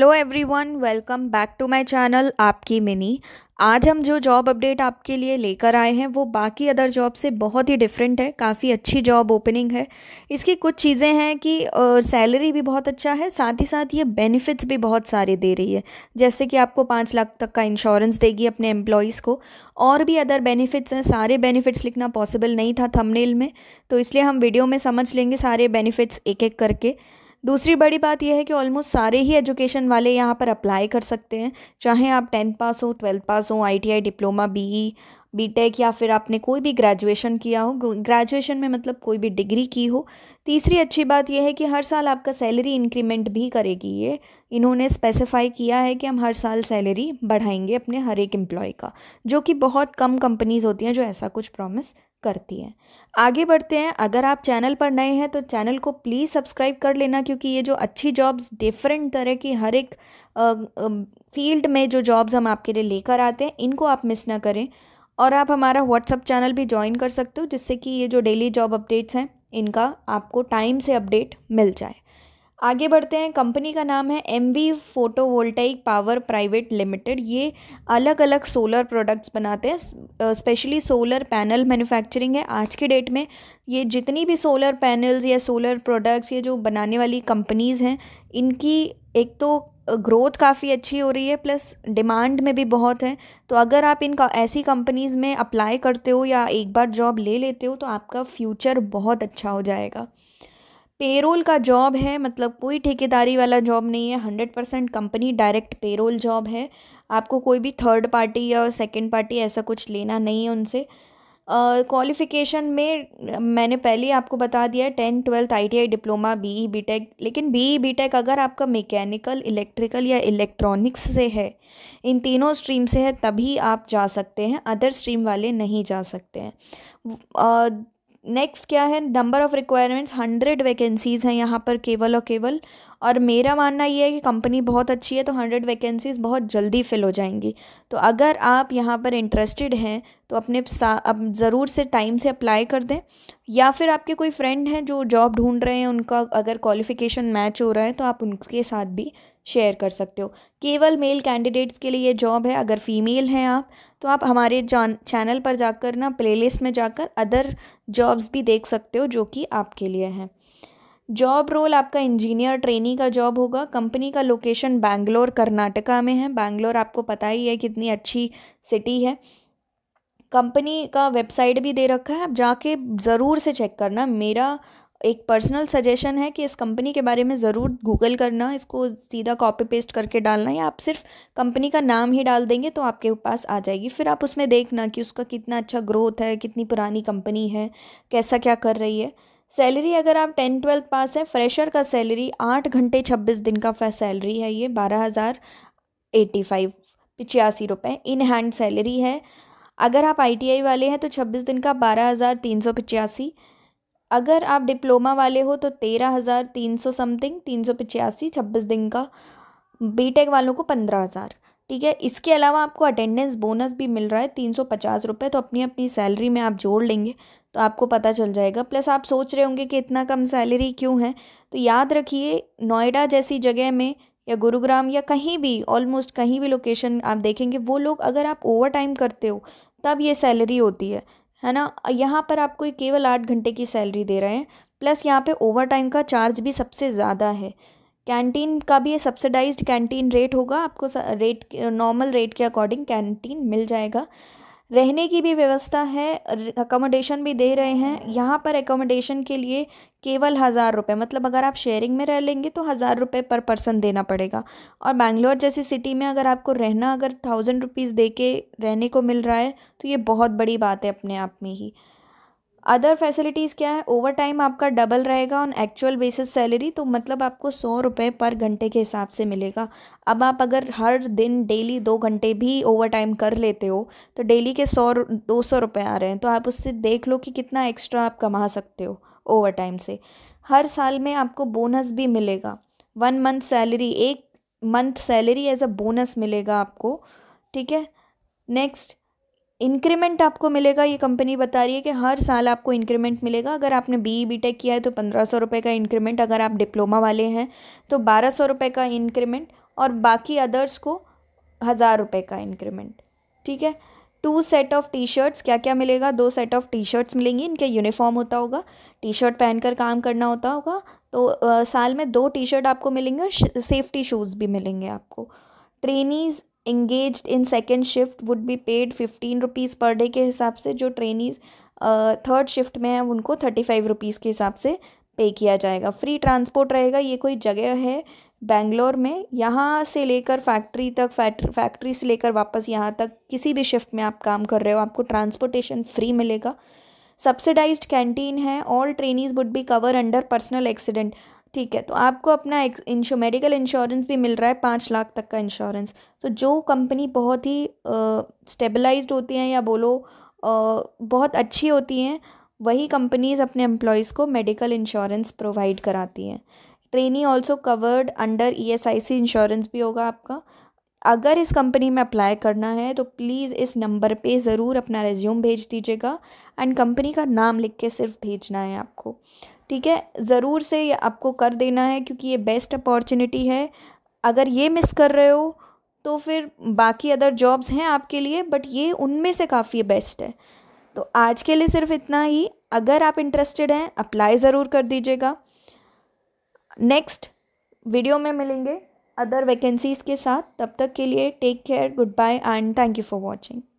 hello everyone welcome back to my channel आपकी मिनी आज हम जो जॉब अपडेट आपके लिए लेकर आए हैं वो बाकी अदर जॉब से बहुत ही डिफरेंट है काफ़ी अच्छी जॉब ओपनिंग है इसकी कुछ चीज़ें हैं कि सैलरी भी बहुत अच्छा है साथ ही साथ ये बेनिफिट्स भी बहुत सारे दे रही है जैसे कि आपको पाँच लाख तक का इंश्योरेंस देगी अपने एम्प्लॉयज़ को और भी अदर बेनिफिट्स हैं सारे बेनिफिट्स लिखना पॉसिबल नहीं था थमनेल में तो इसलिए हम वीडियो में समझ लेंगे सारे बेनिफिट्स एक एक करके दूसरी बड़ी बात यह है कि ऑलमोस्ट सारे ही एजुकेशन वाले यहाँ पर अप्लाई कर सकते हैं चाहे आप टेंथ पास हो ट्वेल्थ पास हो आईटीआई डिप्लोमा बीई बीटेक या फिर आपने कोई भी ग्रेजुएशन किया हो ग्रेजुएशन में मतलब कोई भी डिग्री की हो तीसरी अच्छी बात यह है कि हर साल आपका सैलरी इंक्रीमेंट भी करेगी ये इन्होंने स्पेसिफाई किया है कि हम हर साल सैलरी बढ़ाएंगे अपने हर एक एम्प्लॉय का जो कि बहुत कम कंपनीज़ होती हैं जो ऐसा कुछ प्रॉमिस करती है आगे बढ़ते हैं अगर आप चैनल पर नए हैं तो चैनल को प्लीज़ सब्सक्राइब कर लेना क्योंकि ये जो अच्छी जॉब्स डिफरेंट तरह की हर एक फील्ड में जो जॉब्स हम आपके लिए लेकर आते हैं इनको आप मिस ना करें और आप हमारा व्हाट्सअप चैनल भी ज्वाइन कर सकते हो जिससे कि ये जो डेली जॉब अपडेट्स हैं इनका आपको टाइम से अपडेट मिल जाए आगे बढ़ते हैं कंपनी का नाम है M V photovoltaic power private limited ये अलग अलग सोलर प्रोडक्ट्स बनाते हैं स्पेशली सोलर पैनल मैन्युफैक्चरिंग है आज के डेट में ये जितनी भी सोलर पैनल्स या सोलर प्रोडक्ट्स ये जो बनाने वाली कंपनीज़ हैं इनकी एक तो ग्रोथ काफ़ी अच्छी हो रही है प्लस डिमांड में भी बहुत है तो अगर आप इन ऐसी कंपनीज़ में अप्लाई करते हो या एक बार जॉब ले लेते हो तो आपका फ्यूचर बहुत अच्छा हो जाएगा पेरोल का जॉब है मतलब कोई ठेकेदारी वाला जॉब नहीं है hundred percent company direct payroll job है आपको कोई भी थर्ड पार्टी या सेकंड पार्टी ऐसा कुछ लेना नहीं है उनसे क्वालिफ़िकेशन uh, में मैंने पहले आपको बता दिया है tenth twelfth I diploma B E लेकिन बी ई अगर आपका मैकेनिकल इलेक्ट्रिकल या इलेक्ट्रॉनिक्स से है इन तीनों स्ट्रीम से है तभी आप जा सकते हैं अदर स्ट्रीम वाले नहीं जा सकते हैं uh, नेक्स्ट क्या है number of requirements hundred vacancies हैं यहाँ पर केवल और केवल और मेरा मानना ये है कि कंपनी बहुत अच्छी है तो हंड्रेड वैकेंसीज़ बहुत जल्दी फिल हो जाएंगी तो अगर आप यहाँ पर इंटरेस्टेड हैं तो अपने अब ज़रूर से टाइम से अप्लाई कर दें या फिर आपके कोई फ्रेंड हैं जो जॉब ढूंढ रहे हैं उनका अगर क्वालिफ़िकेशन मैच हो रहा है तो आप उनके साथ भी शेयर कर सकते हो केवल मेल कैंडिडेट्स के लिए ये जॉब है अगर फीमेल हैं आप तो आप हमारे जान चैनल पर जाकर ना प्लेलिस्ट में जाकर अदर जॉब्स भी देख सकते हो जो कि आपके लिए हैं जॉब रोल आपका इंजीनियर ट्रेनी का जॉब होगा कंपनी का लोकेशन बैंगलोर कर्नाटका में है बैंगलोर आपको पता ही है कितनी अच्छी सिटी है कंपनी का वेबसाइट भी दे रखा है आप जाके ज़रूर से चेक करना मेरा एक पर्सनल सजेशन है कि इस कंपनी के बारे में ज़रूर गूगल करना इसको सीधा कॉपी पेस्ट करके डालना या आप सिर्फ कंपनी का नाम ही डाल देंगे तो आपके पास आ जाएगी फिर आप उसमें देखना कि उसका कितना अच्छा ग्रोथ है कितनी पुरानी कंपनी है कैसा क्या कर रही है सैलरी अगर आप टेंथ ट्वेल्थ पास हैं फ्रेशर का सैलरी आठ घंटे छब्बीस दिन का सैलरी है ये बारह हज़ार एटी फाइव पिचासी रुपये इन हैंड सैलरी है अगर आप आईटीआई वाले हैं तो छब्बीस दिन का बारह हज़ार तीन सौ पचासी अगर आप डिप्लोमा वाले हो तो तेरह हज़ार तीन सौ समथिंग तीन सौ पचासी छब्बीस दिन का बीटेक वालों को पंद्रह हज़ार ठीक है इसके अलावा आपको अटेंडेंस बोनस भी मिल रहा है तीन सौ पचास रुपये तो अपनी अपनी सैलरी में आप जोड़ लेंगे तो आपको पता चल जाएगा प्लस आप सोच रहे होंगे कि इतना कम सैलरी क्यों है तो याद रखिए नोएडा जैसी जगह में या गुरुग्राम या कहीं भी ऑलमोस्ट कहीं भी लोकेशन आप देखेंगे वो लोग अगर आप ओवर टाइम करते हो तब ये सैलरी होती है है ना यहाँ पर आपको केवल आठ घंटे की सैलरी दे रहे हैं प्लस यहाँ पे ओवर टाइम का चार्ज भी सबसे ज़्यादा है कैंटीन का भी ये सब्सिडाइज्ड कैंटीन रेट होगा आपको रेट नॉर्मल रेट के अकॉर्डिंग कैंटीन मिल जाएगा रहने की भी व्यवस्था है अकोमोडेशन भी दे रहे हैं यहाँ पर एकोमोडेशन के लिए केवल हज़ार रुपये मतलब अगर आप शेयरिंग में रह लेंगे तो हज़ार रुपये पर पर्सन देना पड़ेगा और बैंगलोर जैसी सिटी में अगर आपको रहना अगर थाउजेंड रुपीज़ दे के रहने को मिल रहा है तो ये बहुत बड़ी बात है अपने आप में ही अदर फैसिलिटीज़ क्या है ओवर टाइम आपका डबल रहेगा ऑन एक्चुअल बेसिस सैलरी तो मतलब आपको सौ रुपये पर घंटे के हिसाब से मिलेगा अब आप अगर हर दिन डेली दो घंटे भी ओवर टाइम कर लेते हो तो डेली के सौ दो सौ रुपये आ रहे हैं तो आप उससे देख लो कि कितना एक्स्ट्रा आप कमा सकते हो ओवर टाइम से हर साल में आपको बोनस भी मिलेगा वन मंथ सैलरी एक month salary as a bonus मिलेगा आपको ठीक है नेक्स्ट इंक्रीमेंट आपको मिलेगा ये कंपनी बता रही है कि हर साल आपको इंक्रीमेंट मिलेगा अगर आपने बी बी टेक किया है तो पंद्रह सौ रुपये का इंक्रीमेंट अगर आप डिप्लोमा वाले हैं तो बारह सौ रुपये का इंक्रीमेंट और बाकी अदर्स को हज़ार रुपये का इंक्रीमेंट ठीक है two set of T shirts क्या क्या मिलेगा दो सेट ऑफ़ टी शर्ट्स मिलेंगी इनके यूनिफॉर्म होता होगा टी शर्ट पहनकर काम करना होता होगा तो आ, साल में दो टी शर्ट आपको मिलेंगे और सेफ्टी शूज़ भी मिलेंगे आपको trainees engage in second shift would be paid fifteen rupees per day के हिसाब से जो ट्रेनीज थर्ड शिफ्ट में है उनको थर्टी फाइव रुपीज़ के हिसाब से पे किया जाएगा फ्री ट्रांसपोर्ट रहेगा ये कोई जगह है बेंगलोर में यहाँ से लेकर फैक्ट्री तक फैक्ट्री से लेकर वापस यहाँ तक किसी भी शिफ्ट में आप काम कर रहे हो आपको ट्रांसपोर्टेशन फ्री मिलेगा सब्सिडाइज्ड कैंटीन है all trainees would be cover under personal accident ठीक है तो आपको अपना इंश्योर मेडिकल इंश्योरेंस भी मिल रहा है पाँच लाख तक का इंश्योरेंस तो जो कंपनी बहुत ही स्टेबलाइज होती हैं या बोलो आ, बहुत अच्छी होती हैं वही कंपनीज़ अपने एम्प्लॉयज़ को मेडिकल इंश्योरेंस प्रोवाइड कराती हैं trainee also covered under E S I C insurance भी होगा आपका अगर इस कंपनी में अप्लाई करना है तो प्लीज़ इस नंबर पे ज़रूर अपना रेज्यूम भेज दीजिएगा एंड कंपनी का नाम लिख के सिर्फ भेजना है आपको ठीक है ज़रूर से ये आपको कर देना है क्योंकि ये बेस्ट अपॉर्चुनिटी है अगर ये मिस कर रहे हो तो फिर बाकी अदर जॉब्स हैं आपके लिए बट ये उनमें से काफ़ी बेस्ट है तो आज के लिए सिर्फ इतना ही अगर आप इंटरेस्टेड हैं अप्लाई ज़रूर कर दीजिएगा नेक्स्ट वीडियो में मिलेंगे अदर वैकेंसीज़ के साथ तब तक के लिए take care goodbye and thank you for watching